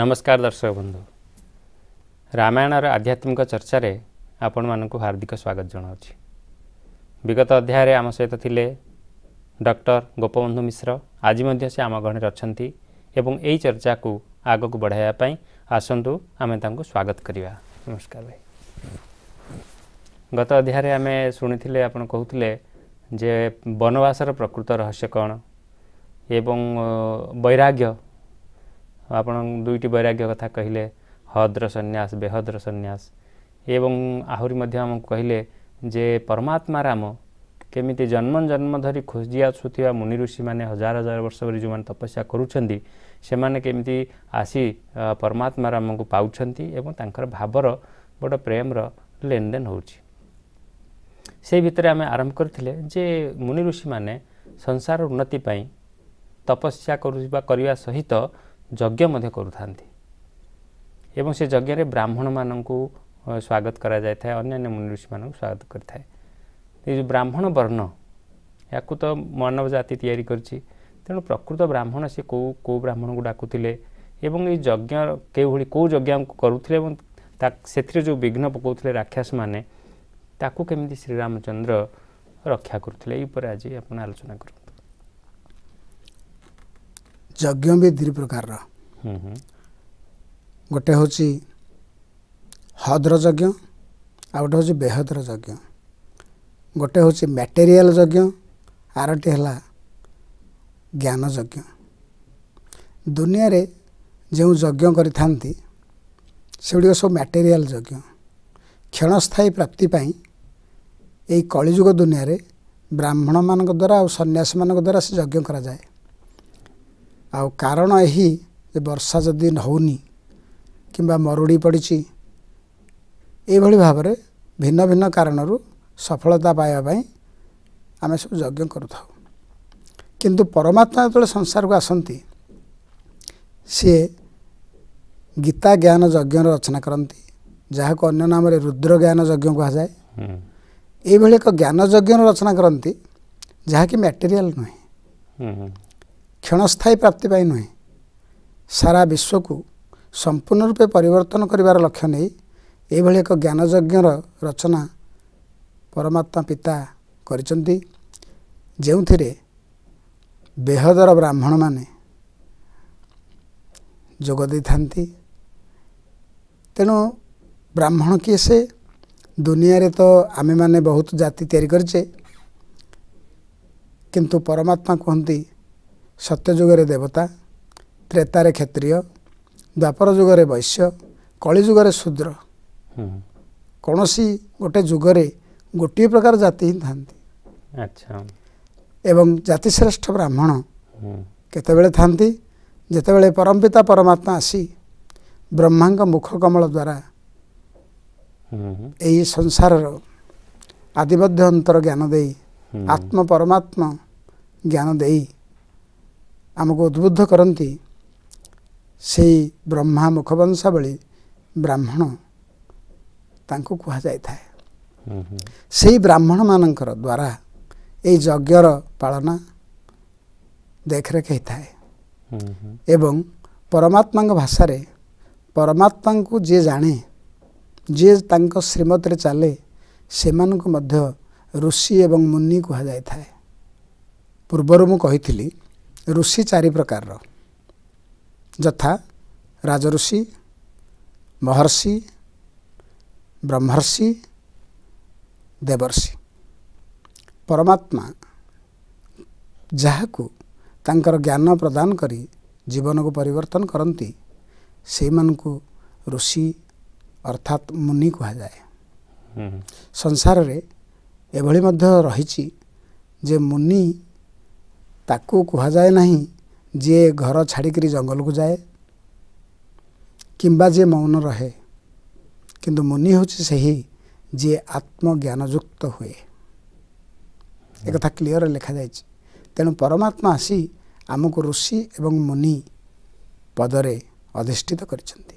ନମସ୍କାର ଦର୍ଶକ ବନ୍ଧୁ ରାମାୟଣର ଆଧ୍ୟାତ୍ମିକ ଚର୍ଚ୍ଚାରେ ଆପଣମାନଙ୍କୁ ହାର୍ଦ୍ଦିକ ସ୍ୱାଗତ ଜଣାଉଛି ବିଗତ ଅଧ୍ୟାୟରେ ଆମ ସହିତ ଥିଲେ ଡକ୍ଟର ଗୋପବନ୍ଧୁ ମିଶ୍ର ଆଜି ମଧ୍ୟ ସେ ଆମ ଗଣରେ ଅଛନ୍ତି ଏବଂ ଏହି ଚର୍ଚ୍ଚାକୁ ଆଗକୁ ବଢ଼ାଇବା ପାଇଁ ଆସନ୍ତୁ ଆମେ ତାଙ୍କୁ ସ୍ୱାଗତ କରିବା ନମସ୍କାର ଭାଇ ଗତ ଅଧ୍ୟାୟରେ ଆମେ ଶୁଣିଥିଲେ ଆପଣ କହୁଥିଲେ ଯେ ବନବାସର ପ୍ରକୃତ ରହସ୍ୟ କ'ଣ ଏବଂ ବୈରାଗ୍ୟ ଆପଣ ଦୁଇଟି ବୈରାଗ୍ୟ କଥା କହିଲେ ହଦ୍ର ସନ୍ନ୍ୟାସ ବେହଦ୍ର ସନ୍ନ୍ୟାସ ଏବଂ ଆହୁରି ମଧ୍ୟ ଆମକୁ କହିଲେ ଯେ ପରମାତ୍ମା ରାମ କେମିତି ଜନ୍ମ ଜନ୍ମ ଧରି ଖୋଜି ଆସୁଥିବା ମୁନି ଋଷିମାନେ ହଜାର ହଜାର ବର୍ଷ ଧରି ଯେଉଁମାନେ ତପସ୍ୟା କରୁଛନ୍ତି ସେମାନେ କେମିତି ଆସି ପରମାତ୍ମା ରାମଙ୍କୁ ପାଉଛନ୍ତି ଏବଂ ତାଙ୍କର ଭାବର ବଡ଼ ପ୍ରେମର ଲେନଦେନ ହେଉଛି ସେଇ ଭିତରେ ଆମେ ଆରମ୍ଭ କରିଥିଲେ ଯେ ମୁନି ଋଷିମାନେ ସଂସାର ଉନ୍ନତି ପାଇଁ ତପସ୍ୟା କରୁଥିବା କରିବା ସହିତ ଯଜ୍ଞ ମଧ୍ୟ କରୁଥାନ୍ତି ଏବଂ ସେ ଯଜ୍ଞରେ ବ୍ରାହ୍ମଣମାନଙ୍କୁ ସ୍ୱାଗତ କରାଯାଇଥାଏ ଅନ୍ୟାନ୍ୟ ମୁନିଋଷିମାନଙ୍କୁ ସ୍ୱାଗତ କରିଥାଏ ଏ ଯେଉଁ ବ୍ରାହ୍ମଣ ବର୍ଣ୍ଣ ଏହାକୁ ତ ମାନବ ଜାତି ତିଆରି କରିଛି ତେଣୁ ପ୍ରକୃତ ବ୍ରାହ୍ମଣ ସେ କେଉଁ କେଉଁ ବ୍ରାହ୍ମଣଙ୍କୁ ଡାକୁଥିଲେ ଏବଂ ଏଇ ଯଜ୍ଞ କେଉଁଭଳି କେଉଁ ଯଜ୍ଞକୁ କରୁଥିଲେ ଏବଂ ତା ସେଥିରେ ଯେଉଁ ବିଘ୍ନ ପକାଉଥିଲେ ରାକ୍ଷସମାନେ ତାକୁ କେମିତି ଶ୍ରୀରାମଚନ୍ଦ୍ର ରକ୍ଷା କରୁଥିଲେ ଏହି ଉପରେ ଆଜି ଆପଣ ଆଲୋଚନା କରନ୍ତୁ ଯଜ୍ଞ ବି ଦୁଇ ପ୍ରକାରର ଗୋଟେ ହେଉଛି ହଦ୍ର ଯଜ୍ଞ ଆଉ ଗୋଟେ ହେଉଛି ବେହଦ୍ର ଯଜ୍ଞ ଗୋଟେ ହେଉଛି ମ୍ୟାଟେରିଆଲ ଯଜ୍ଞ ଆରଟି ହେଲା ଜ୍ଞାନ ଯଜ୍ଞ ଦୁନିଆରେ ଯେଉଁ ଯଜ୍ଞ କରିଥାନ୍ତି ସେଗୁଡ଼ିକ ସବୁ ମ୍ୟାଟେରିଆଲ ଯଜ୍ଞ କ୍ଷଣସ୍ଥାୟୀ ପ୍ରାପ୍ତି ପାଇଁ ଏଇ କଳିଯୁଗ ଦୁନିଆରେ ବ୍ରାହ୍ମଣମାନଙ୍କ ଦ୍ୱାରା ଆଉ ସନ୍ନ୍ୟାସୀମାନଙ୍କ ଦ୍ୱାରା ସେ ଯଜ୍ଞ କରାଯାଏ ଆଉ କାରଣ ଏହି ଯେ ବର୍ଷା ଯଦି ହେଉନି କିମ୍ବା ମରୁଡ଼ି ପଡ଼ିଛି ଏଇଭଳି ଭାବରେ ଭିନ୍ନ ଭିନ୍ନ କାରଣରୁ ସଫଳତା ପାଇବା ପାଇଁ ଆମେ ସବୁ ଯଜ୍ଞ କରୁଥାଉ କିନ୍ତୁ ପରମାତ୍ମା ଯେତେବେଳେ ସଂସାରକୁ ଆସନ୍ତି ସିଏ ଗୀତା ଜ୍ଞାନ ଯଜ୍ଞର ରଚନା କରନ୍ତି ଯାହାକୁ ଅନ୍ୟ ନାମରେ ରୁଦ୍ର ଜ୍ଞାନ ଯଜ୍ଞ କୁହାଯାଏ ଏଇଭଳି ଏକ ଜ୍ଞାନ ଯଜ୍ଞର ରଚନା କରନ୍ତି ଯାହାକି ମ୍ୟାଟେରିଆଲ୍ ନୁହେଁ କ୍ଷଣସ୍ଥାୟୀ ପ୍ରାପ୍ତି ପାଇଁ ନୁହେଁ ସାରା ବିଶ୍ୱକୁ ସମ୍ପୂର୍ଣ୍ଣ ରୂପେ ପରିବର୍ତ୍ତନ କରିବାର ଲକ୍ଷ୍ୟ ନେଇ ଏଭଳି ଏକ ଜ୍ଞାନଯଜ୍ଞର ରଚନା ପରମାତ୍ମା ପିତା କରିଛନ୍ତି ଯେଉଁଥିରେ ବେହଦର ବ୍ରାହ୍ମଣମାନେ ଯୋଗ ଦେଇଥାନ୍ତି ତେଣୁ ବ୍ରାହ୍ମଣ କିଏ ସେ ଦୁନିଆରେ ତ ଆମେମାନେ ବହୁତ ଜାତି ତିଆରି କରିଛେ କିନ୍ତୁ ପରମାତ୍ମା କୁହନ୍ତି ସତ୍ୟଯୁଗରେ ଦେବତା ତ୍ରେତାରେ କ୍ଷତ୍ରିୟ ଦ୍ୱାପର ଯୁଗରେ ବୈଶ୍ୟ କଳିଯୁଗରେ ଯୁଗରେ ଶୂଦ୍ର କୌଣସି ଗୋଟେ ଯୁଗରେ ଗୋଟିଏ ପ୍ରକାର ଜାତି ହିଁ ଥାନ୍ତି ଏବଂ ଜାତିଶ୍ରେଷ୍ଠ ବ୍ରାହ୍ମଣ କେତେବେଳେ ଥାନ୍ତି ଯେତେବେଳେ ପରମ୍ପିତା ପରମାତ୍ମା ଆସି ବ୍ରହ୍ମାଙ୍କ ମୁଖ କମଳ ଦ୍ୱାରା ଏହି ସଂସାରର ଆଦିବଦ୍ଧ ଅନ୍ତର ଜ୍ଞାନ ଦେଇ ଆତ୍ମ ପରମାତ୍ମା ଜ୍ଞାନ ଦେଇ ଆମକୁ ଉଦ୍ବୁଦ୍ଧ କରନ୍ତି ସେଇ ବ୍ରହ୍ମା ମୁଖବଂଶାବଳୀ ବ୍ରାହ୍ମଣ ତାଙ୍କୁ କୁହାଯାଇଥାଏ ସେଇ ବ୍ରାହ୍ମଣମାନଙ୍କର ଦ୍ୱାରା ଏଇ ଯଜ୍ଞର ପାଳନ ଦେଖରେଖ ହେଇଥାଏ ଏବଂ ପରମାତ୍ମାଙ୍କ ଭାଷାରେ ପରମାତ୍ମାଙ୍କୁ ଯିଏ ଜାଣେ ଯିଏ ତାଙ୍କ ଶ୍ରୀମତୀରେ ଚାଲେ ସେମାନଙ୍କୁ ମଧ୍ୟ ଋଷି ଏବଂ ମୁନି କୁହାଯାଇଥାଏ ପୂର୍ବରୁ ମୁଁ କହିଥିଲି ଋଷି ଚାରି ପ୍ରକାରର ଯଥା ରାଜଋଷି ମହର୍ଷି ବ୍ରହ୍ମର୍ଷି ଦେବର୍ଷି ପରମାତ୍ମା ଯାହାକୁ ତାଙ୍କର ଜ୍ଞାନ ପ୍ରଦାନ କରି ଜୀବନକୁ ପରିବର୍ତ୍ତନ କରନ୍ତି ସେଇମାନଙ୍କୁ ଋଷି ଅର୍ଥାତ୍ ମୁନି କୁହାଯାଏ ସଂସାରରେ ଏଭଳି ମଧ୍ୟ ରହିଛି ଯେ ମୁନି ତାକୁ କୁହାଯାଏ ନାହିଁ ଯିଏ ଘର ଛାଡ଼ିକିରି ଜଙ୍ଗଲକୁ ଯାଏ କିମ୍ବା ଯିଏ ମୌନ ରହେ କିନ୍ତୁ ମୁନି ହେଉଛି ସେହି ଯିଏ ଆତ୍ମଜ୍ଞାନଯୁକ୍ତ ହୁଏ ଏକଥା କ୍ଲିଅର ଲେଖାଯାଇଛି ତେଣୁ ପରମାତ୍ମା ଆସି ଆମକୁ ଋଷି ଏବଂ ମୁନି ପଦରେ ଅଧିଷ୍ଠିତ କରିଛନ୍ତି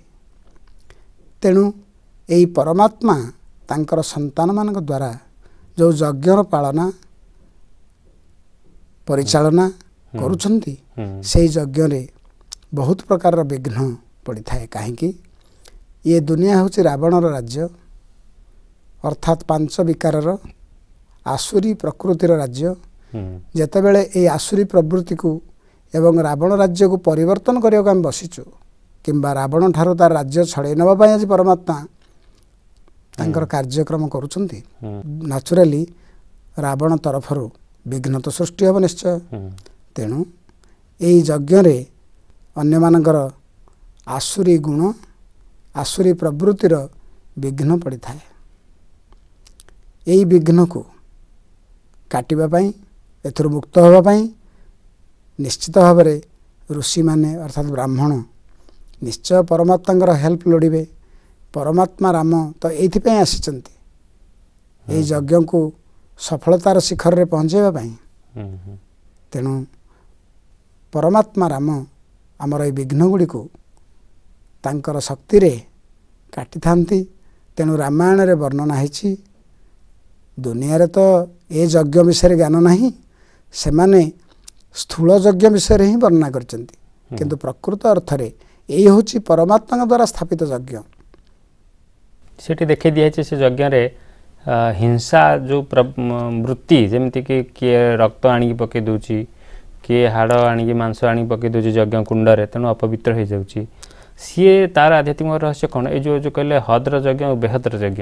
ତେଣୁ ଏହି ପରମାତ୍ମା ତାଙ୍କର ସନ୍ତାନମାନଙ୍କ ଦ୍ୱାରା ଯେଉଁ ଯଜ୍ଞର ପାଳନା ପରିଚାଳନା କରୁଛନ୍ତି ସେଇ ଯଜ୍ଞରେ ବହୁତ ପ୍ରକାରର ବିଘ୍ନ ପଡ଼ିଥାଏ କାହିଁକି ଇଏ ଦୁନିଆ ହେଉଛି ରାବଣର ରାଜ୍ୟ ଅର୍ଥାତ୍ ପାଞ୍ଚ ବିକାରର ଆସୁରୀ ପ୍ରକୃତିର ରାଜ୍ୟ ଯେତେବେଳେ ଏଇ ଆସୁରୀ ପ୍ରବୃତ୍ତିକୁ ଏବଂ ରାବଣ ରାଜ୍ୟକୁ ପରିବର୍ତ୍ତନ କରିବାକୁ ଆମେ ବସିଛୁ କିମ୍ବା ରାବଣଠାରୁ ତା'ର ରାଜ୍ୟ ଛଡ଼େଇ ନେବା ପାଇଁ ଆଜି ପରମାତ୍ମା ତାଙ୍କର କାର୍ଯ୍ୟକ୍ରମ କରୁଛନ୍ତି ନ୍ୟାଚୁରାଲି ରାବଣ ତରଫରୁ ବିଘ୍ନ ତ ସୃଷ୍ଟି ହେବ ନିଶ୍ଚୟ ତେଣୁ ଏହି ଯଜ୍ଞରେ ଅନ୍ୟମାନଙ୍କର ଆସୁରୀ ଗୁଣ ଆସୁରୀ ପ୍ରବୃତ୍ତିର ବିଘ୍ନ ପଡ଼ିଥାଏ ଏହି ବିଘ୍ନକୁ କାଟିବା ପାଇଁ ଏଥିରୁ ମୁକ୍ତ ହେବା ପାଇଁ ନିଶ୍ଚିତ ଭାବରେ ଋଷିମାନେ ଅର୍ଥାତ୍ ବ୍ରାହ୍ମଣ ନିଶ୍ଚୟ ପରମାତ୍ମାଙ୍କର ହେଲ୍ପ ଲୋଡ଼ିବେ ପରମାତ୍ମା ରାମ ତ ଏଇଥିପାଇଁ ଆସିଛନ୍ତି ଏହି ଯଜ୍ଞକୁ ସଫଳତାର ଶିଖରରେ ପହଞ୍ଚାଇବା ପାଇଁ ତେଣୁ ପରମାତ୍ମା ରାମ ଆମର ଏହି ବିଘ୍ନଗୁଡ଼ିକୁ ତାଙ୍କର ଶକ୍ତିରେ କାଟିଥାନ୍ତି ତେଣୁ ରାମାୟଣରେ ବର୍ଣ୍ଣନା ହେଇଛି ଦୁନିଆରେ ତ ଏ ଯଜ୍ଞ ବିଷୟରେ ଜ୍ଞାନ ନାହିଁ ସେମାନେ ସ୍ଥୂଳ ଯଜ୍ଞ ବିଷୟରେ ହିଁ ବର୍ଣ୍ଣନା କରିଛନ୍ତି କିନ୍ତୁ ପ୍ରକୃତ ଅର୍ଥରେ ଏଇ ହେଉଛି ପରମାତ୍ମାଙ୍କ ଦ୍ୱାରା ସ୍ଥାପିତ ଯଜ୍ଞ ସେଠି ଦେଖାଇ ଦିଆଯାଇଛି ସେ ଯଜ୍ଞରେ ହିଂସା ଯେଉଁ ବୃତ୍ତି ଯେମିତିକି କିଏ ରକ୍ତ ଆଣିକି ପକାଇ ଦେଉଛି କିଏ ହାଡ଼ ଆଣିକି ମାଂସ ଆଣିକି ପକାଇ ଦେଉଛି ଯଜ୍ଞ କୁଣ୍ଡରେ ତେଣୁ ଅପବିତ୍ର ହୋଇଯାଉଛି ସିଏ ତାର ଆଧ୍ୟାତ୍ମିକ ରହସ୍ୟ କ'ଣ ଏଇ ଯେଉଁ ଯେଉଁ କହିଲେ ହଦ୍ର ଯଜ୍ଞ ଆଉ ବେହଦ୍ର ଯଜ୍ଞ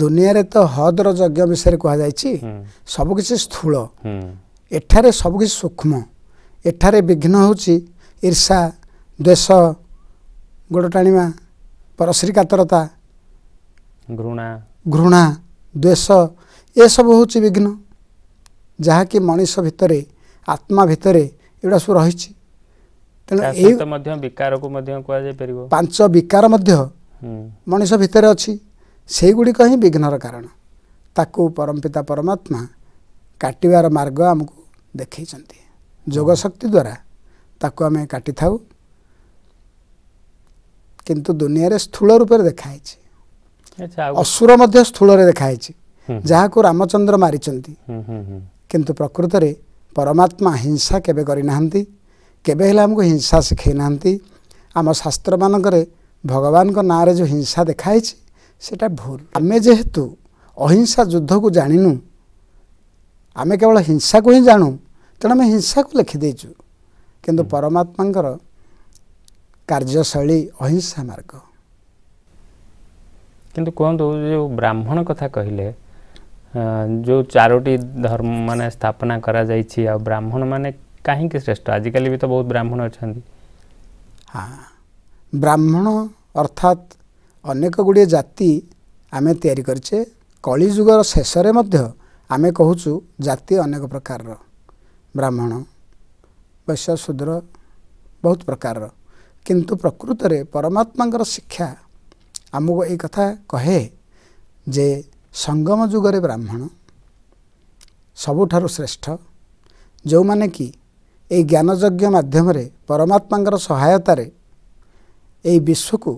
ଦୁନିଆରେ ତ ହଦ୍ର ଯଜ୍ଞ ବିଷୟରେ କୁହାଯାଇଛି ସବୁକିଛି ସ୍ଥୂଳ ଏଠାରେ ସବୁକିଛି ସୂକ୍ଷ୍ମ ଏଠାରେ ବିଘ୍ନ ହେଉଛି ଈର୍ଷା ଦ୍ୱେଷ ଗୋଡ଼ ଟାଣିବା ପରଶ୍ରୀ କାତରତା ଘୃଣା ଘୃଣା ଦ୍ୱେଷ ଏସବୁ ହେଉଛି ବିଘ୍ନ ଯାହାକି ମଣିଷ ଭିତରେ ଆତ୍ମା ଭିତରେ ଏଗୁଡ଼ା ସବୁ ରହିଛି ତେଣୁ ଏଇ ବିକାରକୁ ମଧ୍ୟ କୁହାଯାଇପାରିବ ପାଞ୍ଚ ବିକାର ମଧ୍ୟ ମଣିଷ ଭିତରେ ଅଛି ସେଇଗୁଡ଼ିକ ହିଁ ବିଘ୍ନର କାରଣ ତାକୁ ପରମପିତା ପରମାତ୍ମା କାଟିବାର ମାର୍ଗ ଆମକୁ ଦେଖାଇଛନ୍ତି ଯୋଗଶକ୍ତି ଦ୍ୱାରା ତାକୁ ଆମେ କାଟିଥାଉ କିନ୍ତୁ ଦୁନିଆରେ ସ୍ଥୂଳ ରୂପରେ ଦେଖାହେଇଛି ଅସୁର ମଧ୍ୟ ସ୍ଥୂଳରେ ଦେଖାହେଇଛି ଯାହାକୁ ରାମଚନ୍ଦ୍ର ମାରିଛନ୍ତି କିନ୍ତୁ ପ୍ରକୃତରେ ପରମାତ୍ମା ହିଂସା କେବେ କରିନାହାନ୍ତି କେବେ ହେଲେ ଆମକୁ ହିଂସା ଶିଖେଇନାହାନ୍ତି ଆମ ଶାସ୍ତ୍ରମାନଙ୍କରେ ଭଗବାନଙ୍କ ନାଁରେ ଯେଉଁ ହିଂସା ଦେଖାହେଇଛି ସେଇଟା ଭୁଲ ଆମେ ଯେହେତୁ ଅହିଂସା ଯୁଦ୍ଧକୁ ଜାଣିନୁ ଆମେ କେବଳ ହିଂସାକୁ ହିଁ ଜାଣୁ ତେଣୁ ଆମେ ହିଂସାକୁ ଲେଖିଦେଇଛୁ କିନ୍ତୁ ପରମାତ୍ମାଙ୍କର କାର୍ଯ୍ୟଶୈଳୀ ଅହିଂସା ମାର୍ଗ କିନ୍ତୁ କୁହନ୍ତୁ ଯେଉଁ ବ୍ରାହ୍ମଣ କଥା କହିଲେ जो चारोटी धर्म मान स्थापना कर ब्राह्मण माने काही श्रेष्ठ आज कल भी तो बहुत ब्राह्मण अछंदी हाँ ब्राह्मण अर्थात अनेक गुड़े जाति आम तयार करचे कलि युगर शेषरे मध्य जाति अनेक प्रकार ब्राह्मण वैश्य शूद्र बहुत प्रकार रो किंतु प्रकृत में परमात्मा कर शिक्षा आमुक एक कथा कहे जे ସଙ୍ଗମ ଯୁଗରେ ବ୍ରାହ୍ମଣ ସବୁଠାରୁ ଶ୍ରେଷ୍ଠ ଯେଉଁମାନେ କି ଏଇ ଜ୍ଞାନଯଜ୍ଞ ମାଧ୍ୟମରେ ପରମାତ୍ମାଙ୍କର ସହାୟତାରେ ଏଇ ବିଶ୍ୱକୁ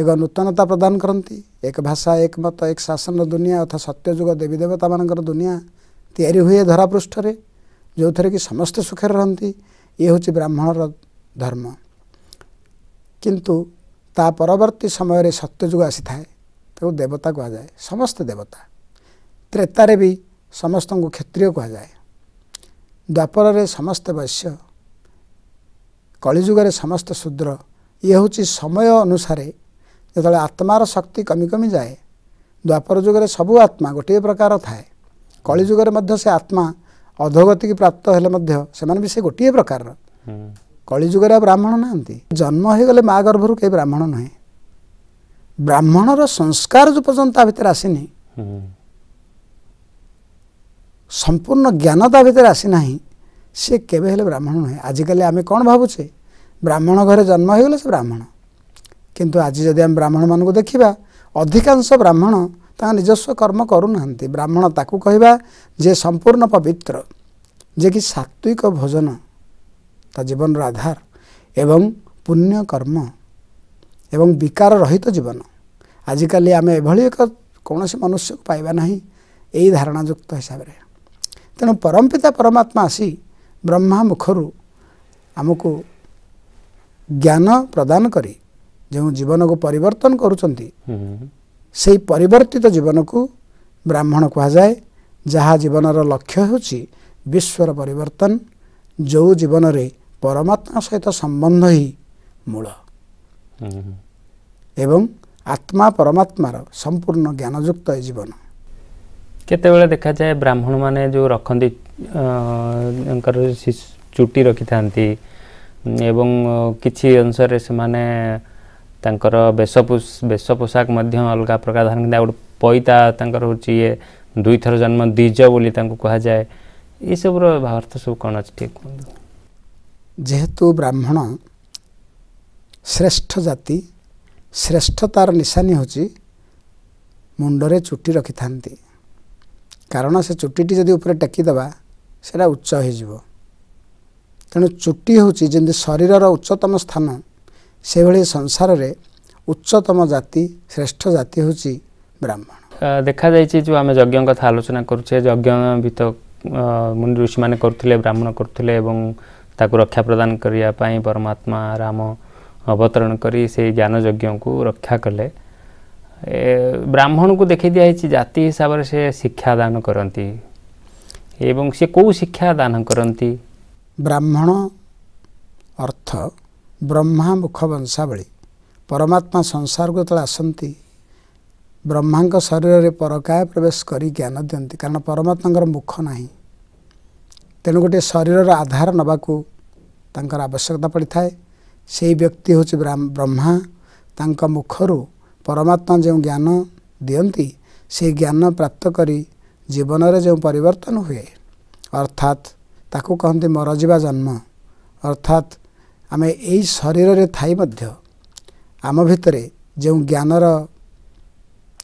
ଏକ ନୂତନତା ପ୍ରଦାନ କରନ୍ତି ଏକ ଭାଷା ଏକ ମତ ଏକ ଶାସନ ଦୁନିଆ ଅର୍ଥାତ୍ ସତ୍ୟଯୁଗ ଦେବୀ ଦେବତାମାନଙ୍କର ଦୁନିଆ ତିଆରି ହୁଏ ଧରାପୃଷ୍ଠରେ ଯେଉଁଥିରେ କି ସମସ୍ତେ ସୁଖରେ ରହନ୍ତି ଇଏ ହେଉଛି ବ୍ରାହ୍ମଣର ଧର୍ମ କିନ୍ତୁ ତା ପରବର୍ତ୍ତୀ ସମୟରେ ସତ୍ୟଯୁଗ ଆସିଥାଏ ତାକୁ ଦେବତା କୁହାଯାଏ ସମସ୍ତେ ଦେବତା ତ୍ରେତାରେ ବି ସମସ୍ତଙ୍କୁ କ୍ଷତ୍ରିୟ କୁହାଯାଏ ଦ୍ୱାପରରେ ସମସ୍ତେ ବୈଶ୍ୟ କଳିଯୁଗରେ ସମସ୍ତେ ଶୂଦ୍ର ଇଏ ହେଉଛି ସମୟ ଅନୁସାରେ ଯେତେବେଳେ ଆତ୍ମାର ଶକ୍ତି କମି କମି ଦ୍ୱାପର ଯୁଗରେ ସବୁ ଆତ୍ମା ଗୋଟିଏ ପ୍ରକାର ଥାଏ କଳିଯୁଗରେ ମଧ୍ୟ ସେ ଆତ୍ମା ଅଧୋଗତିକି ପ୍ରାପ୍ତ ହେଲେ ମଧ୍ୟ ସେମାନେ ବି ସେ ଗୋଟିଏ ପ୍ରକାରର କଳିଯୁଗରେ ଆଉ ବ୍ରାହ୍ମଣ ନାହାନ୍ତି ଜନ୍ମ ହୋଇଗଲେ ମା' ଗର୍ଭରୁ କେହି ବ୍ରାହ୍ମଣ ନୁହେଁ ବ୍ରାହ୍ମଣର ସଂସ୍କାର ଯେଉଁ ପର୍ଯ୍ୟନ୍ତ ତା ଭିତରେ ଆସିନି ସମ୍ପୂର୍ଣ୍ଣ ଜ୍ଞାନ ତା ଭିତରେ ଆସିନାହିଁ ସେ କେବେ ହେଲେ ବ୍ରାହ୍ମଣ ନୁହେଁ ଆଜିକାଲି ଆମେ କ'ଣ ଭାବୁଛେ ବ୍ରାହ୍ମଣ ଘରେ ଜନ୍ମ ହୋଇଗଲେ ସେ ବ୍ରାହ୍ମଣ କିନ୍ତୁ ଆଜି ଯଦି ଆମେ ବ୍ରାହ୍ମଣମାନଙ୍କୁ ଦେଖିବା ଅଧିକାଂଶ ବ୍ରାହ୍ମଣ ତାଙ୍କ ନିଜସ୍ୱ କର୍ମ କରୁନାହାନ୍ତି ବ୍ରାହ୍ମଣ ତାକୁ କହିବା ଯେ ସମ୍ପୂର୍ଣ୍ଣ ପବିତ୍ର ଯିଏକି ସାତ୍ତ୍ୱିକ ଭୋଜନ ତା ଜୀବନର ଆଧାର ଏବଂ ପୁଣ୍ୟକର୍ମ ଏବଂ ବିକାର ରହିତ ଜୀବନ ଆଜିକାଲି ଆମେ ଏଭଳି ଏକ କୌଣସି ମନୁଷ୍ୟକୁ ପାଇବା ନାହିଁ ଏହି ଧାରଣାଯୁକ୍ତ ହିସାବରେ ତେଣୁ ପରମପିତା ପରମାତ୍ମା ଆସି ବ୍ରହ୍ମା ମୁଖରୁ ଆମକୁ ଜ୍ଞାନ ପ୍ରଦାନ କରି ଯେଉଁ ଜୀବନକୁ ପରିବର୍ତ୍ତନ କରୁଛନ୍ତି ସେହି ପରିବର୍ତ୍ତିତ ଜୀବନକୁ ବ୍ରାହ୍ମଣ କୁହାଯାଏ ଯାହା ଜୀବନର ଲକ୍ଷ୍ୟ ହେଉଛି ବିଶ୍ୱର ପରିବର୍ତ୍ତନ ଯେଉଁ ଜୀବନରେ ପରମାତ୍ମା ସହିତ ସମ୍ବନ୍ଧ ହିଁ ମୂଳ ଏବଂ ଆତ୍ମା ପରମାତ୍ମାର ସମ୍ପୂର୍ଣ୍ଣ ଜ୍ଞାନଯୁକ୍ତ ଏ ଜୀବନ କେତେବେଳେ ଦେଖାଯାଏ ବ୍ରାହ୍ମଣମାନେ ଯେଉଁ ରଖନ୍ତି ଚୁଟି ରଖିଥାନ୍ତି ଏବଂ କିଛି ଅଂଶରେ ସେମାନେ ତାଙ୍କର ବେଶ ବେଶ ପୋଷାକ ମଧ୍ୟ ଅଲଗା ପ୍ରକାର ଧାରଣ ଆଉ ଗୋଟେ ପଇତା ତାଙ୍କର ହେଉଛି ଇଏ ଦୁଇଥର ଜନ୍ମ ଦ୍ୱିଜ ବୋଲି ତାଙ୍କୁ କୁହାଯାଏ ଏସବୁର ଭାବାର୍ଥ ସବୁ କ'ଣ ଅଛି ଟିକେ କୁହନ୍ତୁ ଯେହେତୁ ବ୍ରାହ୍ମଣ ଶ୍ରେଷ୍ଠ ଜାତି ଶ୍ରେଷ୍ଠତାର ନିଶାନୀ ହେଉଛି ମୁଣ୍ଡରେ ଚୁଟି ରଖିଥାନ୍ତି କାରଣ ସେ ଚୁଟିଟି ଯଦି ଉପରେ ଟେକିଦେବା ସେଇଟା ଉଚ୍ଚ ହୋଇଯିବ ତେଣୁ ଚୁଟି ହେଉଛି ଯେମିତି ଶରୀରର ଉଚ୍ଚତମ ସ୍ଥାନ ସେଭଳି ସଂସାରରେ ଉଚ୍ଚତମ ଜାତି ଶ୍ରେଷ୍ଠ ଜାତି ହେଉଛି ବ୍ରାହ୍ମଣ ଦେଖାଯାଇଛି ଯେଉଁ ଆମେ ଯଜ୍ଞ କଥା ଆଲୋଚନା କରୁଛେ ଯଜ୍ଞ ଭିତ ମୁନି ଋଷିମାନେ କରୁଥିଲେ ବ୍ରାହ୍ମଣ କରୁଥିଲେ ଏବଂ ତାକୁ ରକ୍ଷା ପ୍ରଦାନ କରିବା ପାଇଁ ପରମାତ୍ମା ରାମ ଅବତରଣ କରି ସେଇ ଜ୍ଞାନଯଜ୍ଞକୁ ରକ୍ଷା କଲେ ବ୍ରାହ୍ମଣକୁ ଦେଖାଇ ଦିଆହେଇଛି ଜାତି ହିସାବରେ ସେ ଶିକ୍ଷାଦାନ କରନ୍ତି ଏବଂ ସେ କେଉଁ ଶିକ୍ଷା ଦାନ କରନ୍ତି ବ୍ରାହ୍ମଣ ଅର୍ଥ ବ୍ରହ୍ମା ମୁଖ ବଂଶାବଳୀ ପରମାତ୍ମା ସଂସାରକୁ ଯେତେବେଳେ ଆସନ୍ତି ବ୍ରହ୍ମାଙ୍କ ଶରୀରରେ ପରକାୟ ପ୍ରବେଶ କରି ଜ୍ଞାନ ଦିଅନ୍ତି କାରଣ ପରମାତ୍ମାଙ୍କର ମୁଖ ନାହିଁ ତେଣୁ ଗୋଟିଏ ଶରୀରର ଆଧାର ନେବାକୁ ତାଙ୍କର ଆବଶ୍ୟକତା ପଡ଼ିଥାଏ ସେହି ବ୍ୟକ୍ତି ହେଉଛି ବ୍ରହ୍ମା ତାଙ୍କ ମୁଖରୁ ପରମାତ୍ମା ଯେଉଁ ଜ୍ଞାନ ଦିଅନ୍ତି ସେହି ଜ୍ଞାନ ପ୍ରାପ୍ତ କରି ଜୀବନରେ ଯେଉଁ ପରିବର୍ତ୍ତନ ହୁଏ ଅର୍ଥାତ୍ ତାକୁ କହନ୍ତି ମରଜିବା ଜନ୍ମ ଅର୍ଥାତ୍ ଆମେ ଏଇ ଶରୀରରେ ଥାଇ ମଧ୍ୟ ଆମ ଭିତରେ ଯେଉଁ ଜ୍ଞାନର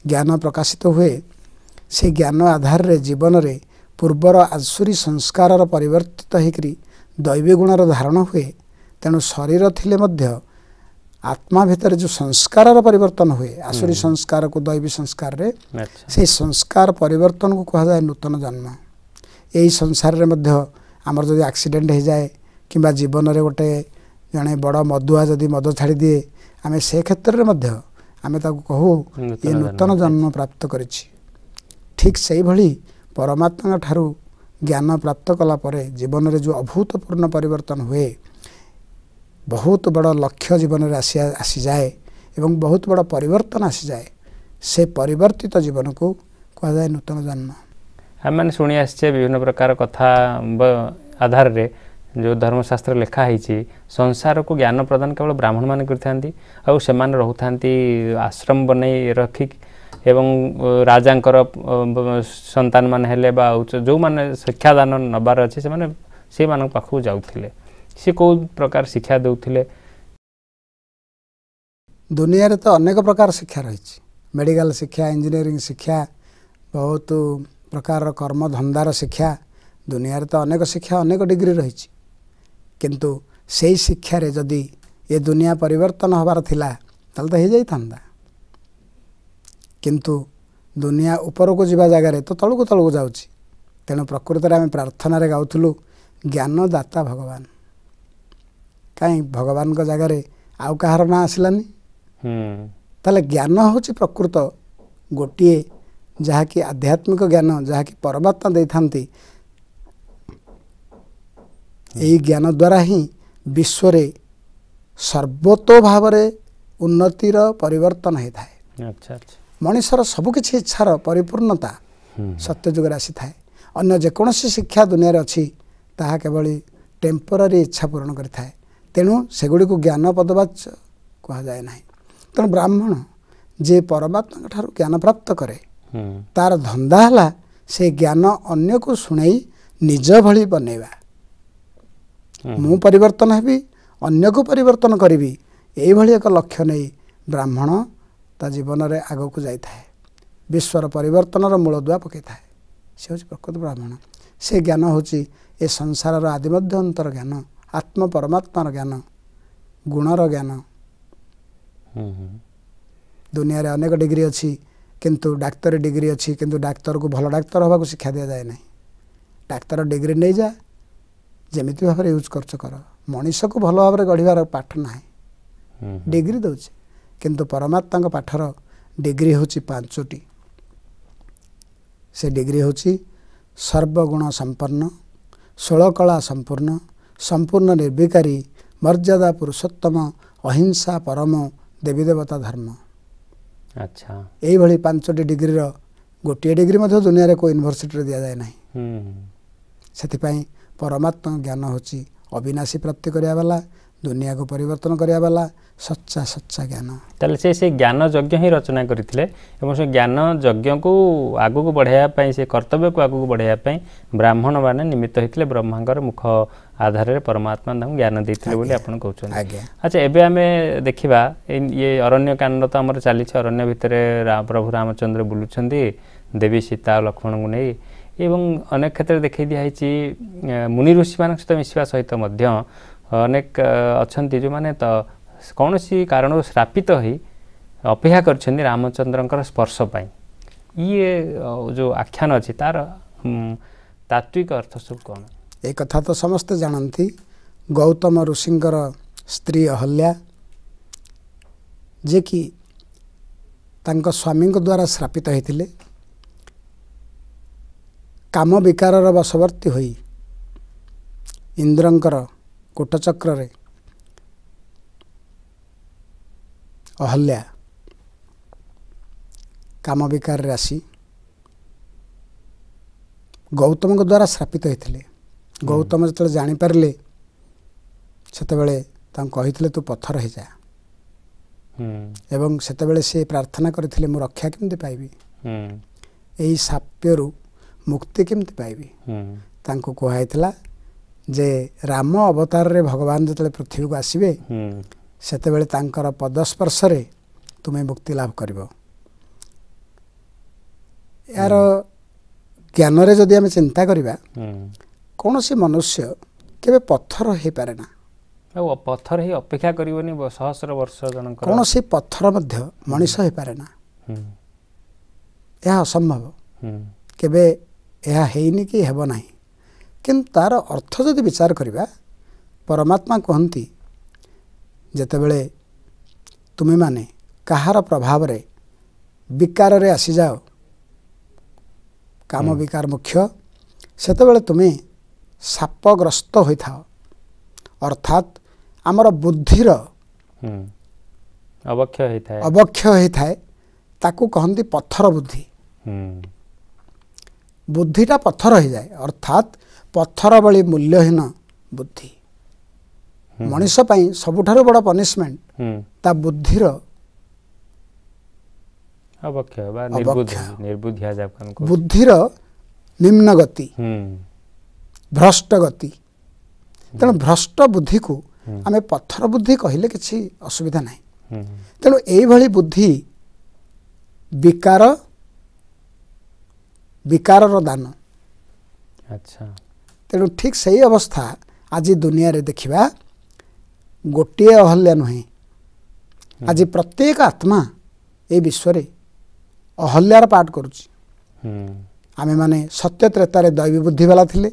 ଜ୍ଞାନ ପ୍ରକାଶିତ ହୁଏ ସେ ଜ୍ଞାନ ଆଧାରରେ ଜୀବନରେ ପୂର୍ବର ଆଶୁରୀ ସଂସ୍କାରର ପରିବର୍ତ୍ତିତ ହୋଇକରି ଦୈବୀ ଗୁଣର ଧାରଣ ହୁଏ तेणु शरीर ले म आत्मा भितर जो संस्कार र परिवर्तन हे आशुडी संस्कारको दैवी संस्कारले सस्कार कह कुरा नूतन जन्म संसार मध्य ए संसारले आसडेन्ट हुँ कीवन गए बड मदुवा मद दिए से क्षेत्र मध्य छाडिदिए कहू इ नूत जन्म प्राप्त ठीक गरिछ ठिक सही भरमा ज्ञान प्राप्त कलापे जीवन जो अभूतपूर्ण परिवर्तन हे बहुत बड लक्ष्य जाए एवं बहुत बड परिवर्तन आसिएस परिवर्तित कह कुरा नुतन जन्म हामी शुनि आसे विभिन्न प्रकार कथा रे जो धर्मशास्त्र संसार को ज्ञान प्रदान केवल ब्राह्मण गरिरहम बनााको सन्त शिक्षादान नबार पा ସେ କେଉଁ ପ୍ରକାର ଶିକ୍ଷା ଦେଉଥିଲେ ଦୁନିଆରେ ତ ଅନେକ ପ୍ରକାର ଶିକ୍ଷା ରହିଛି ମେଡ଼ିକାଲ ଶିକ୍ଷା ଇଞ୍ଜିନିୟରିଂ ଶିକ୍ଷା ବହୁତ ପ୍ରକାରର କର୍ମଧନ୍ଦାର ଶିକ୍ଷା ଦୁନିଆରେ ତ ଅନେକ ଶିକ୍ଷା ଅନେକ ଡିଗ୍ରୀ ରହିଛି କିନ୍ତୁ ସେଇ ଶିକ୍ଷାରେ ଯଦି ଏ ଦୁନିଆ ପରିବର୍ତ୍ତନ ହେବାର ଥିଲା ତାହେଲେ ତ ହେଇଯାଇଥାନ୍ତା କିନ୍ତୁ ଦୁନିଆ ଉପରକୁ ଯିବା ଜାଗାରେ ତ ତଳକୁ ତଳକୁ ଯାଉଛି ତେଣୁ ପ୍ରକୃତରେ ଆମେ ପ୍ରାର୍ଥନାରେ ଗାଉଥିଲୁ ଜ୍ଞାନଦାତା ଭଗବାନ କାହିଁ ଭଗବାନଙ୍କ ଜାଗାରେ ଆଉ କାହାର ନାଁ ଆସିଲାନି ତାହେଲେ ଜ୍ଞାନ ହେଉଛି ପ୍ରକୃତ ଗୋଟିଏ ଯାହାକି ଆଧ୍ୟାତ୍ମିକ ଜ୍ଞାନ ଯାହାକି ପରମାତ୍ମା ଦେଇଥାନ୍ତି ଏହି ଜ୍ଞାନ ଦ୍ୱାରା ହିଁ ବିଶ୍ୱରେ ସର୍ବତୋ ଭାବରେ ଉନ୍ନତିର ପରିବର୍ତ୍ତନ ହୋଇଥାଏ ମଣିଷର ସବୁକିଛି ଇଚ୍ଛାର ପରିପୂର୍ଣ୍ଣତା ସତ୍ୟଯୁଗରେ ଆସିଥାଏ ଅନ୍ୟ ଯେକୌଣସି ଶିକ୍ଷା ଦୁନିଆରେ ଅଛି ତାହା କେବଳ ଟେମ୍ପୋରାରୀ ଇଚ୍ଛା ପୂରଣ କରିଥାଏ ତେଣୁ ସେଗୁଡ଼ିକୁ ଜ୍ଞାନ ପଦବାଚ୍ୟ କୁହାଯାଏ ନାହିଁ ତେଣୁ ବ୍ରାହ୍ମଣ ଯିଏ ପରମାତ୍ମାଙ୍କ ଠାରୁ ଜ୍ଞାନ ପ୍ରାପ୍ତ କରେ ତାର ଧନ୍ଦା ହେଲା ସେ ଜ୍ଞାନ ଅନ୍ୟକୁ ଶୁଣେଇ ନିଜ ଭଳି ବନେଇବା ମୁଁ ପରିବର୍ତ୍ତନ ହେବି ଅନ୍ୟକୁ ପରିବର୍ତ୍ତନ କରିବି ଏଇଭଳି ଏକ ଲକ୍ଷ୍ୟ ନେଇ ବ୍ରାହ୍ମଣ ତା ଜୀବନରେ ଆଗକୁ ଯାଇଥାଏ ବିଶ୍ୱର ପରିବର୍ତ୍ତନର ମୂଳଦୁଆ ପକାଇଥାଏ ସେ ହେଉଛି ପ୍ରକୃତ ବ୍ରାହ୍ମଣ ସେ ଜ୍ଞାନ ହେଉଛି ଏ ସଂସାରର ଆଦି ମଧ୍ୟ ଅନ୍ତର ଜ୍ଞାନ আত্ম পরমাত্মার জ্ঞান গুণর জ্ঞান ଦୁନିଆରେ ଅନେକ ଡିଗ୍ରୀ ଅଛି କିନ୍ତୁ ଡାକ୍ତରୀ ଡିଗ୍ରୀ ଅଛି କିନ୍ତୁ ଡାକ୍ତରକୁ ଭଲ ଡାକ୍ତର ହେବାକୁ ଶିକ୍ଷା ଦିଆଯାଏ ନାହିଁ ଡାକ୍ତର ଡିଗ୍ରୀ ନେଇଯା ଯେମିତି ଭାବରେ ୟୁଜ୍ କରୁଛ କର ମଣିଷକୁ ଭଲ ଭାବରେ ଗଢ଼ିବାର ପାଠ ନାହିଁ ଡିଗ୍ରୀ ଦେଉଛି କିନ୍ତୁ ପରମାତ୍ମାଙ୍କ ପାଠର ଡିଗ୍ରୀ ହେଉଛି ପାଞ୍ଚଟି ସେ ଡିଗ୍ରୀ ହେଉଛି ସର୍ବଗୁଣ ସମ୍ପନ୍ନ ଷୋଳକଳା ସମ୍ପୂର୍ଣ୍ଣ ସମ୍ପୂର୍ଣ୍ଣ ନିର୍ବିକାରୀ ମର୍ଯ୍ୟାଦା ପୁରୁଷୋତ୍ତମ ଅହିଂସା ପରମ ଦେବୀଦେବତା ଧର୍ମ ଆଚ୍ଛା ଏଇଭଳି ପାଞ୍ଚଟି ଡିଗ୍ରୀର ଗୋଟିଏ ଡିଗ୍ରୀ ମଧ୍ୟ ଦୁନିଆରେ କେଉଁ ୟୁନିଭର୍ସିଟିରେ ଦିଆଯାଏ ନାହିଁ ସେଥିପାଇଁ ପରମାତ୍ମା ଜ୍ଞାନ ହେଉଛି ଅବିନାଶୀ ପ୍ରାପ୍ତି କରିବା ବାଲା ଦୁନିଆକୁ ପରିବର୍ତ୍ତନ କରିବା ବାଲା ସଚ୍ଚା ସଚ୍ଚା ଜ୍ଞାନ ତାହେଲେ ସେ ସେ ଜ୍ଞାନ ଯଜ୍ଞ ହିଁ ରଚନା କରିଥିଲେ ଏବଂ ସେ ଜ୍ଞାନ ଯଜ୍ଞକୁ ଆଗକୁ ବଢ଼ାଇବା ପାଇଁ ସେ କର୍ତ୍ତବ୍ୟକୁ ଆଗକୁ ବଢ଼ାଇବା ପାଇଁ ବ୍ରାହ୍ମଣମାନେ ନିମିତ୍ତ ହୋଇଥିଲେ ବ୍ରହ୍ମାଙ୍କର ମୁଖ ଆଧାରରେ ପରମାତ୍ମା ତାଙ୍କୁ ଜ୍ଞାନ ଦେଇଥିଲେ ବୋଲି ଆପଣ କହୁଛନ୍ତି ଆଚ୍ଛା ଏବେ ଆମେ ଦେଖିବା ଇଏ ଅରଣ୍ୟ କାଣ୍ଡ ତ ଆମର ଚାଲିଛି ଅରଣ୍ୟ ଭିତରେ ପ୍ରଭୁ ରାମଚନ୍ଦ୍ର ବୁଲୁଛନ୍ତି ଦେବୀ ସୀତା ଲକ୍ଷ୍ମଣଙ୍କୁ ନେଇ ଏବଂ ଅନେକ କ୍ଷେତ୍ରରେ ଦେଖାଇ ଦିଆହେଇଛି ମୁନି ଋଷିମାନଙ୍କ ସହିତ ମିଶିବା ସହିତ ମଧ୍ୟ ଅନେକ ଅଛନ୍ତି ଯେଉଁମାନେ ତ କୌଣସି କାରଣରୁ ଶ୍ରାପିତ ହୋଇ ଅପେକ୍ଷା କରିଛନ୍ତି ରାମଚନ୍ଦ୍ରଙ୍କର ସ୍ପର୍ଶ ପାଇଁ ଇଏ ଯେଉଁ ଆଖ୍ୟାନ ଅଛି ତାର ତାତ୍ତ୍ୱିକ ଅର୍ଥ ସବୁ କ'ଣ କଥା ତ ସମସ୍ତେ ଜାଣନ୍ତି ଗୌତମ ଋଷିଙ୍କର ସ୍ତ୍ରୀ ଅହଲ୍ୟା ଯିଏକି ତାଙ୍କ ସ୍ୱାମୀଙ୍କ ଦ୍ୱାରା ଶ୍ରାପିତ ହୋଇଥିଲେ କାମ ବିକାରର ବଶବର୍ତ୍ତୀ ହୋଇ ଇନ୍ଦ୍ରଙ୍କର କୋଟଚକ୍ରରେ ଅହଲ୍ୟା କାମ ବିକାରରେ ଆସି ଗୌତମଙ୍କ ଦ୍ୱାରା ସ୍ଥାପିତ ହୋଇଥିଲେ ଗୌତମ ଯେତେବେଳେ ଜାଣିପାରିଲେ ସେତେବେଳେ ତାଙ୍କୁ କହିଥିଲେ ତୁ ପଥର ହେଇଯା ଏବଂ ସେତେବେଳେ ସେ ପ୍ରାର୍ଥନା କରିଥିଲେ ମୁଁ ରକ୍ଷା କେମିତି ପାଇବି ଏଇ ସାପ୍ୟରୁ ମୁକ୍ତି କେମିତି ପାଇବି ତାଙ୍କୁ କୁହାଯାଇଥିଲା ଯେ ରାମ ଅବତାରରେ ଭଗବାନ ଯେତେବେଳେ ପୃଥିବୀକୁ ଆସିବେ ସେତେବେଳେ ତାଙ୍କର ପଦସ୍ପର୍ଶରେ ତୁମେ ମୁକ୍ତି ଲାଭ କରିବ ଏହାର ଜ୍ଞାନରେ ଯଦି ଆମେ ଚିନ୍ତା କରିବା କୌଣସି ମନୁଷ୍ୟ କେବେ ପଥର ହେଇପାରେ ନା ପଥର ହେଇ ଅପେକ୍ଷା କରିବନି ସହସ୍ର ବର୍ଷ ଜଣଙ୍କ କୌଣସି ପଥର ମଧ୍ୟ ମଣିଷ ହେଇପାରେ ନା ଏହା ଅସମ୍ଭବ କେବେ ଏହା ହେଇନି କି ହେବ ନାହିଁ କିନ୍ତୁ ତା'ର ଅର୍ଥ ଯଦି ବିଚାର କରିବା ପରମାତ୍ମା କୁହନ୍ତି ଯେତେବେଳେ ତୁମେମାନେ କାହାର ପ୍ରଭାବରେ ବିକାରରେ ଆସିଯାଅ କାମ ବିକାର ମୁଖ୍ୟ ସେତେବେଳେ ତୁମେ ସାପଗ୍ରସ୍ତ ହୋଇଥାଉ ଅର୍ଥାତ୍ ଆମର ବୁଦ୍ଧିର ଅବକ୍ଷୟ ହୋଇଥାଏ ଅବକ୍ଷୟ ହୋଇଥାଏ ତାକୁ କହନ୍ତି ପଥର ବୁଦ୍ଧି ବୁଦ୍ଧିଟା ପଥର ହୋଇଯାଏ ଅର୍ଥାତ୍ ପଥର ଭଳି ମୂଲ୍ୟହୀନ ବୁଦ୍ଧି ମଣିଷ ପାଇଁ ସବୁଠାରୁ ବଡ଼ ପନିସମେଣ୍ଟ ତା ବୁଦ୍ଧିର ବୁଦ୍ଧିର ନିମ୍ନ ଗତି भ्रष्ट गति भ्रष्ट बुद्धि को आम पथर बुद्धि कहिले कि असुविधा नै तेणु एभरि बुद्धि विकार विकार दान अच्छा तेणु ठीक सही अवस्था आज दुनिया रे देखा गोटे अहल्या नुहेँ आज प्रत्येक आत्मा ए विश्व अहल्यार पाठ गरु अमे सत्य त्रेतार दैवी बुद्धि बुद्धिवाला ले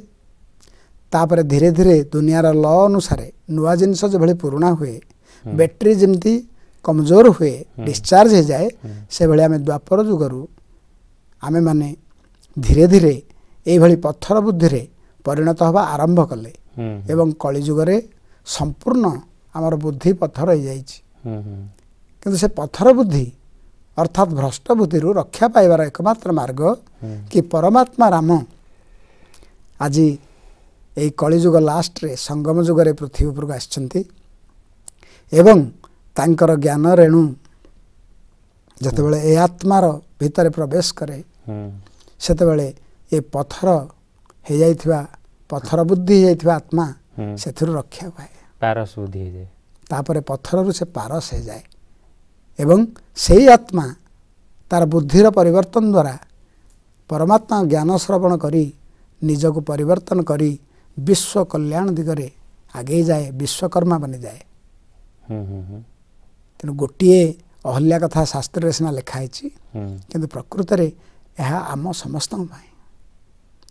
ତାପରେ ଧୀରେ ଧୀରେ ଦୁନିଆର ଲ ଅନୁସାରେ ନୂଆ ଜିନିଷ ଯେଭଳି ପୁରୁଣା ହୁଏ ବ୍ୟାଟେରୀ ଯେମିତି କମଜୋର ହୁଏ ଡିସଚାର୍ଜ ହୋଇଯାଏ ସେଭଳି ଆମେ ଦ୍ୱାପର ଯୁଗରୁ ଆମେମାନେ ଧୀରେ ଧୀରେ ଏଇଭଳି ପଥର ବୁଦ୍ଧିରେ ପରିଣତ ହେବା ଆରମ୍ଭ କଲେ ଏବଂ କଳିଯୁଗରେ ସମ୍ପୂର୍ଣ୍ଣ ଆମର ବୁଦ୍ଧି ପଥର ହୋଇଯାଇଛି କିନ୍ତୁ ସେ ପଥର ବୁଦ୍ଧି ଅର୍ଥାତ୍ ଭ୍ରଷ୍ଟ ବୁଦ୍ଧିରୁ ରକ୍ଷା ପାଇବାର ଏକମାତ୍ର ମାର୍ଗ କି ପରମାତ୍ମା ରାମ ଆଜି ଏହି କଳିଯୁଗ ଲାଷ୍ଟରେ ସଙ୍ଗମ ଯୁଗରେ ପୃଥିବୀ ଉପରକୁ ଆସିଛନ୍ତି ଏବଂ ତାଙ୍କର ଜ୍ଞାନ ରେଣୁ ଯେତେବେଳେ ଏ ଆତ୍ମାର ଭିତରେ ପ୍ରବେଶ କରେ ସେତେବେଳେ ଏ ପଥର ହେଇଯାଇଥିବା ପଥର ବୁଦ୍ଧି ହେଇଯାଇଥିବା ଆତ୍ମା ସେଥିରୁ ରକ୍ଷା ପାଏ ପାରସ ବୁଦ୍ଧି ହେଇଯାଏ ତାପରେ ପଥରରୁ ସେ ପାରସ ହେଇଯାଏ ଏବଂ ସେଇ ଆତ୍ମା ତାର ବୁଦ୍ଧିର ପରିବର୍ତ୍ତନ ଦ୍ୱାରା ପରମାତ୍ମା ଜ୍ଞାନ ଶ୍ରବଣ କରି ନିଜକୁ ପରିବର୍ତ୍ତନ କରି ବିଶ୍ୱ କଲ୍ୟାଣ ଦିଗରେ ଆଗେଇ ଯାଏ ବିଶ୍ୱକର୍ମା ବନିଯାଏ ତେଣୁ ଗୋଟିଏ ଅହଲ୍ୟା କଥା ଶାସ୍ତ୍ରରେ ସିନା ଲେଖାହେଇଛି କିନ୍ତୁ ପ୍ରକୃତରେ ଏହା ଆମ ସମସ୍ତଙ୍କ ପାଇଁ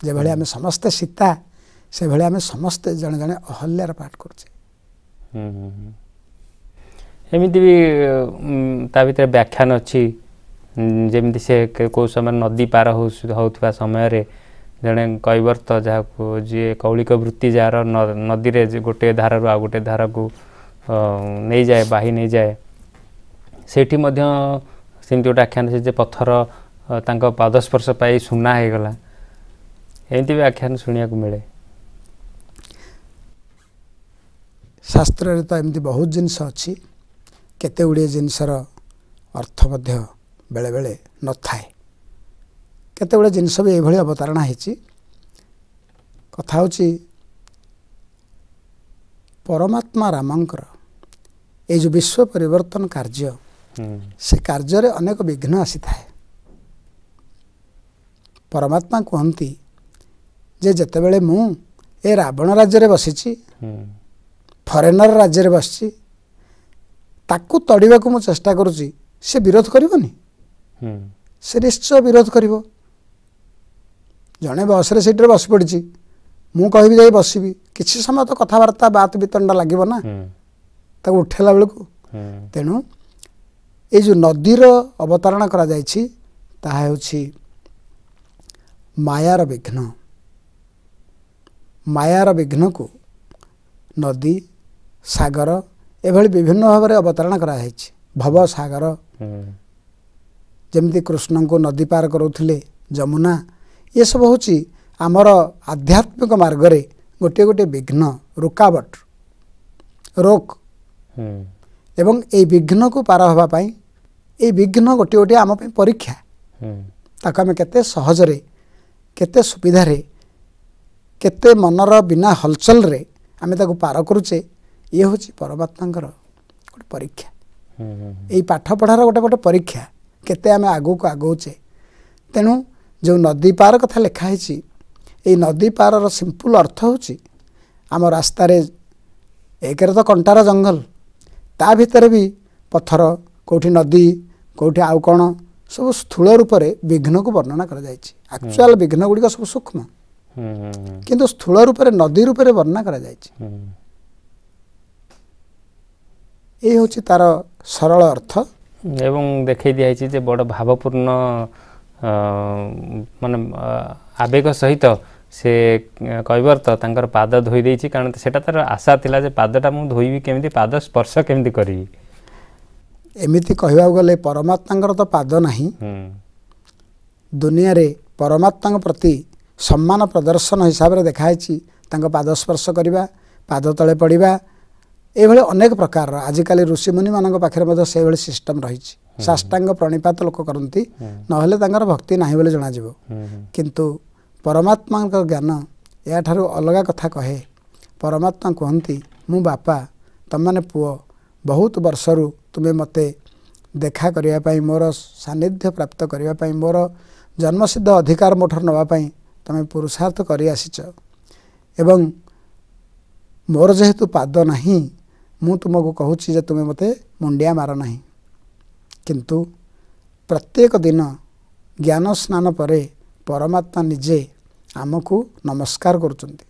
ଯେଭଳି ଆମେ ସମସ୍ତେ ସୀତା ସେଭଳି ଆମେ ସମସ୍ତେ ଜଣେ ଜଣେ ଅହଲ୍ୟାର ପାଠ କରୁଛେ ଏମିତି ବି ତା ଭିତରେ ବ୍ୟାଖ୍ୟାନ ଅଛି ଯେମିତି ସେ କେଉଁ ସମୟରେ ନଦୀ ପାର ହଉଥିବା ସମୟରେ ଜଣେ କୈବର୍ତ୍ତ ଯାହାକୁ ଯିଏ କୌଳିକ ବୃତ୍ତି ଯାହାର ନଦୀରେ ଗୋଟିଏ ଧାରାରୁ ଆଉ ଗୋଟିଏ ଧାରାକୁ ନେଇଯାଏ ବାହି ନେଇଯାଏ ସେଇଠି ମଧ୍ୟ ସେମିତି ଗୋଟେ ଆଖ୍ୟାନ ଅଛି ଯେ ପଥର ତାଙ୍କ ପାଦସ୍ପର୍ଶ ପାଇ ସୁନା ହେଇଗଲା ଏମିତି ବି ଆଖ୍ୟାନ ଶୁଣିବାକୁ ମିଳେ ଶାସ୍ତ୍ରରେ ତ ଏମିତି ବହୁତ ଜିନିଷ ଅଛି କେତେ ଗୁଡ଼ିଏ ଜିନିଷର ଅର୍ଥ ମଧ୍ୟ ବେଳେବେଳେ ନଥାଏ କେତେବେଳେ ଜିନିଷ ବି ଏଭଳି ଅବତାରଣା ହେଇଛି କଥା ହେଉଛି ପରମାତ୍ମା ରାମଙ୍କର ଏ ଯେଉଁ ବିଶ୍ୱ ପରିବର୍ତ୍ତନ କାର୍ଯ୍ୟ ସେ କାର୍ଯ୍ୟରେ ଅନେକ ବିଘ୍ନ ଆସିଥାଏ ପରମାତ୍ମା କୁହନ୍ତି ଯେ ଯେତେବେଳେ ମୁଁ ଏ ରାବଣ ରାଜ୍ୟରେ ବସିଛି ଫରେନର୍ ରାଜ୍ୟରେ ବସିଛି ତାକୁ ତଡ଼ିବାକୁ ମୁଁ ଚେଷ୍ଟା କରୁଛି ସେ ବିରୋଧ କରିବନି ସେ ନିଶ୍ଚୟ ବିରୋଧ କରିବ ଜଣେ ବସ୍ରେ ସେଇଠାରେ ବସିପଡ଼ିଛି ମୁଁ କହିବି ଯାଇ ବସିବି କିଛି ସମୟ ତ କଥାବାର୍ତ୍ତା ବାତ ବିତଣ୍ଡା ଲାଗିବ ନା ତାକୁ ଉଠେଇଲା ବେଳକୁ ତେଣୁ ଏ ଯେଉଁ ନଦୀର ଅବତାରଣ କରାଯାଇଛି ତାହା ହେଉଛି ମାୟାର ବିଘ୍ନ ମାୟାର ବିଘ୍ନକୁ ନଦୀ ସାଗର ଏଭଳି ବିଭିନ୍ନ ଭାବରେ ଅବତାରଣ କରାହେଇଛି ଭବ ସାଗର ଯେମିତି କୃଷ୍ଣଙ୍କୁ ନଦୀ ପାର କରାଉଥିଲେ ଯମୁନା ଏସବୁ ହେଉଛି ଆମର ଆଧ୍ୟାତ୍ମିକ ମାର୍ଗରେ ଗୋଟିଏ ଗୋଟିଏ ବିଘ୍ନ ରୁକାବଟ ରୋକ ଏବଂ ଏଇ ବିଘ୍ନକୁ ପାର ହେବା ପାଇଁ ଏଇ ବିଘ୍ନ ଗୋଟିଏ ଗୋଟିଏ ଆମ ପାଇଁ ପରୀକ୍ଷା ତାକୁ ଆମେ କେତେ ସହଜରେ କେତେ ସୁବିଧାରେ କେତେ ମନର ବିନା ହଲଚଲରେ ଆମେ ତାକୁ ପାର କରୁଛେ ଇଏ ହେଉଛି ପରମାତ୍ମାଙ୍କର ଗୋଟେ ପରୀକ୍ଷା ଏଇ ପାଠପଢ଼ାର ଗୋଟେ ଗୋଟେ ପରୀକ୍ଷା କେତେ ଆମେ ଆଗକୁ ଆଗଉଛେ ତେଣୁ ଯେଉଁ ନଦୀ ପାର କଥା ଲେଖା ହେଇଛି ଏଇ ନଦୀ ପାରର ସିମ୍ପୁଲ ଅର୍ଥ ହେଉଛି ଆମ ରାସ୍ତାରେ ଏକରେ ତ କଣ୍ଟାର ଜଙ୍ଗଲ ତା ଭିତରେ ବି ପଥର କେଉଁଠି ନଦୀ କେଉଁଠି ଆଉ କ'ଣ ସବୁ ସ୍ଥୂଳ ରୂପରେ ବିଘ୍ନକୁ ବର୍ଣ୍ଣନା କରାଯାଇଛି ଆକ୍ଚୁଆଲ ବିଘ୍ନ ଗୁଡ଼ିକ ସବୁ ସୂକ୍ଷ୍ମ କିନ୍ତୁ ସ୍ଥୂଳ ରୂପରେ ନଦୀ ରୂପରେ ବର୍ଣ୍ଣନା କରାଯାଇଛି ଏଇ ହେଉଛି ତାର ସରଳ ଅର୍ଥ ଏବଂ ଦେଖାଇ ଦିଆହେଇଛି ଯେ ବଡ଼ ଭାବପୂର୍ଣ୍ଣ ମାନେ ଆବେଗ ସହିତ ସେ କହିବାର ତ ତାଙ୍କର ପାଦ ଧୋଇଦେଇଛି କାରଣ ସେଟା ତାର ଆଶା ଥିଲା ଯେ ପାଦଟା ମୁଁ ଧୋଇବି କେମିତି ପାଦ ସ୍ପର୍ଶ କେମିତି କରିବି ଏମିତି କହିବାକୁ ଗଲେ ପରମାତ୍ମାଙ୍କର ତ ପାଦ ନାହିଁ ଦୁନିଆରେ ପରମାତ୍ମାଙ୍କ ପ୍ରତି ସମ୍ମାନ ପ୍ରଦର୍ଶନ ହିସାବରେ ଦେଖାହେଇଛି ତାଙ୍କ ପାଦ ସ୍ପର୍ଶ କରିବା ପାଦ ତଳେ ପଡ଼ିବା ଏଭଳି ଅନେକ ପ୍ରକାରର ଆଜିକାଲି ଋଷିମୁନିମାନଙ୍କ ପାଖରେ ମଧ୍ୟ ସେଇଭଳି ସିଷ୍ଟମ୍ ରହିଛି साष्टाङ्ग प्रणिपात लोक नहेला भक्ति नै जना परमा ज्ञान यहाँ अलगा कथा कहे परमात्मा कि म पुओ बहुत रु तमे म देखा करिया साध्याप्तै मोर जन्मसिद्ध अधिकार मोर्नु नै तम पुरुषार्थ कसिछ मोर म जे पाद नै तुमको तम कि तुमे मुंडिया मार नै କିନ୍ତୁ ପ୍ରତ୍ୟେକ ଦିନ ଜ୍ଞାନ ସ୍ନାନ ପରେ ପରମାତ୍ମା ନିଜେ ଆମକୁ ନମସ୍କାର କରୁଛନ୍ତି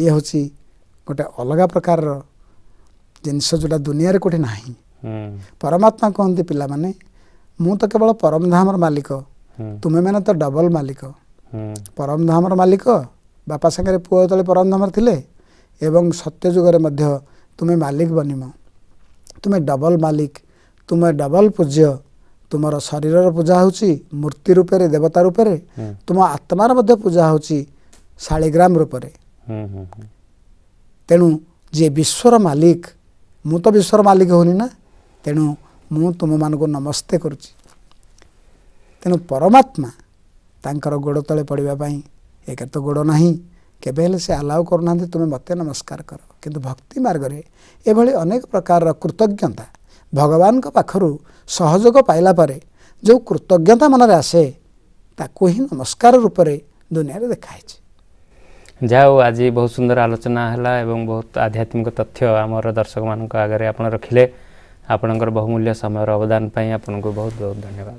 ଇଏ ହେଉଛି ଗୋଟେ ଅଲଗା ପ୍ରକାରର ଜିନିଷ ଯେଉଁଟା ଦୁନିଆରେ କେଉଁଠି ନାହିଁ ପରମାତ୍ମା କୁହନ୍ତି ପିଲାମାନେ ମୁଁ ତ କେବଳ ପରମଧାମର ମାଲିକ ତୁମେମାନେ ତ ଡବଲ ମାଲିକ ପରମଧାମର ମାଲିକ ବାପା ସାଙ୍ଗରେ ପୁଅ ଯେତେବେଳେ ପରମଧାମରେ ଥିଲେ ଏବଂ ସତ୍ୟ ଯୁଗରେ ମଧ୍ୟ ତୁମେ ମାଲିକ ବନିମ ତୁମେ ଡବଲ ମାଲିକ ତୁମେ ଡବଲ ପୂଜ୍ୟ ତୁମର ଶରୀରର ପୂଜା ହେଉଛି ମୂର୍ତ୍ତି ରୂପରେ ଦେବତା ରୂପରେ ତୁମ ଆତ୍ମାର ମଧ୍ୟ ପୂଜା ହେଉଛି ଶାଳିଗ୍ରାମ ରୂପରେ ତେଣୁ ଯିଏ ବିଶ୍ୱର ମାଲିକ ମୁଁ ତ ବିଶ୍ୱର ମାଲିକ ହେଉନି ନା ତେଣୁ ମୁଁ ତୁମମାନଙ୍କୁ ନମସ୍ତେ କରୁଛି ତେଣୁ ପରମାତ୍ମା ତାଙ୍କର ଗୋଡ଼ ତଳେ ପଡ଼ିବା ପାଇଁ ଏକରେ ତ ଗୋଡ଼ ନାହିଁ କେବେ ହେଲେ ସେ ଆଲାଉ କରୁନାହାନ୍ତି ତୁମେ ମୋତେ ନମସ୍କାର କର କିନ୍ତୁ ଭକ୍ତି ମାର୍ଗରେ ଏଭଳି ଅନେକ ପ୍ରକାରର କୃତଜ୍ଞତା ଭଗବାନଙ୍କ ପାଖରୁ ସହଯୋଗ ପାଇଲା ପରେ ଯେଉଁ କୃତଜ୍ଞତା ମନରେ ଆସେ ତାକୁ ହିଁ ନମସ୍କାର ରୂପରେ ଦୁନିଆରେ ଦେଖାହେଇଛି ଯାହା ହଉ ଆଜି ବହୁତ ସୁନ୍ଦର ଆଲୋଚନା ହେଲା ଏବଂ ବହୁତ ଆଧ୍ୟାତ୍ମିକ ତଥ୍ୟ ଆମର ଦର୍ଶକମାନଙ୍କ ଆଗରେ ଆପଣ ରଖିଲେ ଆପଣଙ୍କର ବହୁମୂଲ୍ୟ ସମୟର ଅବଦାନ ପାଇଁ ଆପଣଙ୍କୁ ବହୁତ ବହୁତ ଧନ୍ୟବାଦ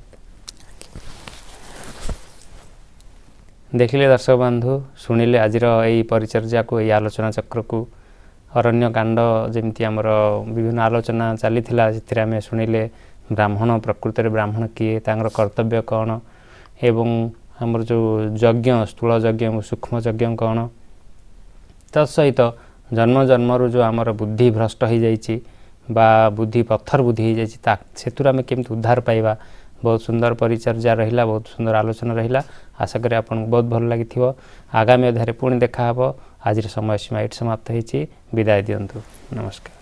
ଦେଖିଲେ ଦର୍ଶକ ବନ୍ଧୁ ଶୁଣିଲେ ଆଜିର ଏଇ ପରିଚର୍ଯ୍ୟାକୁ ଏଇ ଆଲୋଚନା ଚକ୍ରକୁ अरण्य अरण्यकाण्ड जे आम विभिन्न आलोचना चाहिँ आमे शुणले ब्राह्मण प्रकृतले ब्राह्मण कि तर कर्तव्य एवं कन्म जो यज्ञ स्थूल यज्ञ सूक्ष्म सूक्ष्मज्ञ कन् तहित जन्म जन्म रु जो आम बुद्धि भ्रष्ट हो भ्रष्टाइ बा बुद्धि पथर बुद्धि हो आम के बहुत सुंदर परिचर्या र बहुत सुंदर आलोचना आशा र बहुत भल भागिथ्यो आगामी अध्ययन पि देखाहेब ଆଜିର ସମୟ ସୀମା ଏଇଠି ସମାପ୍ତ ହୋଇଛି ବିଦାୟ ଦିଅନ୍ତୁ ନମସ୍କାର